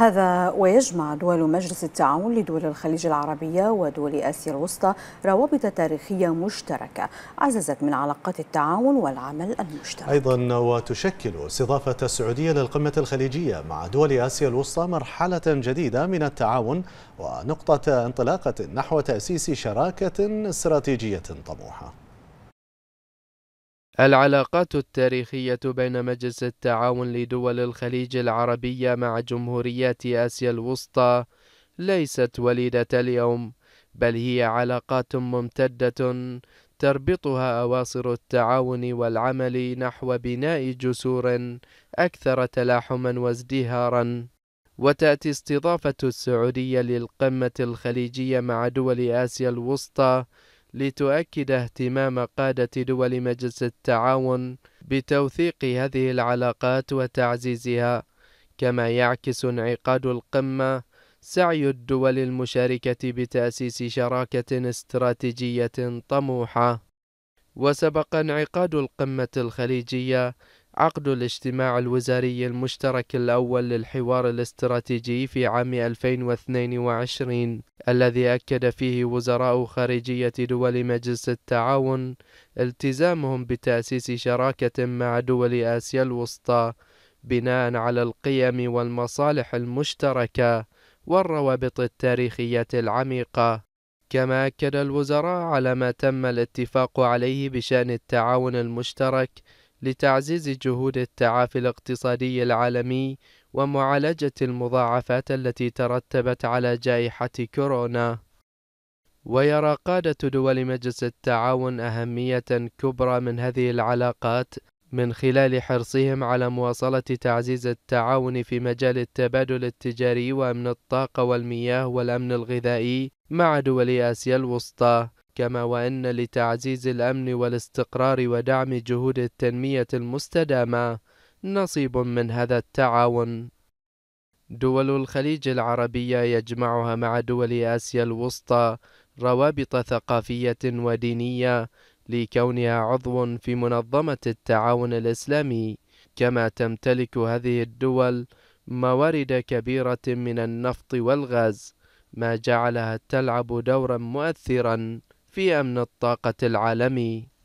هذا ويجمع دول مجلس التعاون لدول الخليج العربية ودول آسيا الوسطى روابط تاريخية مشتركة عززت من علاقات التعاون والعمل المشترك أيضا وتشكل استضافة السعودية للقمة الخليجية مع دول آسيا الوسطى مرحلة جديدة من التعاون ونقطة انطلاقة نحو تأسيس شراكة استراتيجية طموحة العلاقات التاريخية بين مجلس التعاون لدول الخليج العربية مع جمهوريات آسيا الوسطى ليست وليدة اليوم، بل هي علاقات ممتدة تربطها أواصر التعاون والعمل نحو بناء جسور أكثر تلاحما وازدهارا. وتأتي استضافة السعودية للقمة الخليجية مع دول آسيا الوسطى لتؤكد اهتمام قادة دول مجلس التعاون بتوثيق هذه العلاقات وتعزيزها كما يعكس انعقاد القمة سعي الدول المشاركة بتأسيس شراكة استراتيجية طموحة وسبق انعقاد القمة الخليجية عقد الاجتماع الوزاري المشترك الأول للحوار الاستراتيجي في عام 2022 الذي أكد فيه وزراء خارجية دول مجلس التعاون التزامهم بتأسيس شراكة مع دول آسيا الوسطى بناء على القيم والمصالح المشتركة والروابط التاريخية العميقة كما أكد الوزراء على ما تم الاتفاق عليه بشأن التعاون المشترك لتعزيز جهود التعافي الاقتصادي العالمي ومعالجة المضاعفات التي ترتبت على جائحة كورونا ويرى قادة دول مجلس التعاون أهمية كبرى من هذه العلاقات من خلال حرصهم على مواصلة تعزيز التعاون في مجال التبادل التجاري وأمن الطاقة والمياه والأمن الغذائي مع دول آسيا الوسطى كما وأن لتعزيز الأمن والاستقرار ودعم جهود التنمية المستدامة نصيب من هذا التعاون دول الخليج العربية يجمعها مع دول آسيا الوسطى روابط ثقافية ودينية لكونها عضو في منظمة التعاون الإسلامي كما تمتلك هذه الدول موارد كبيرة من النفط والغاز ما جعلها تلعب دورا مؤثرا في أمن الطاقة العالمي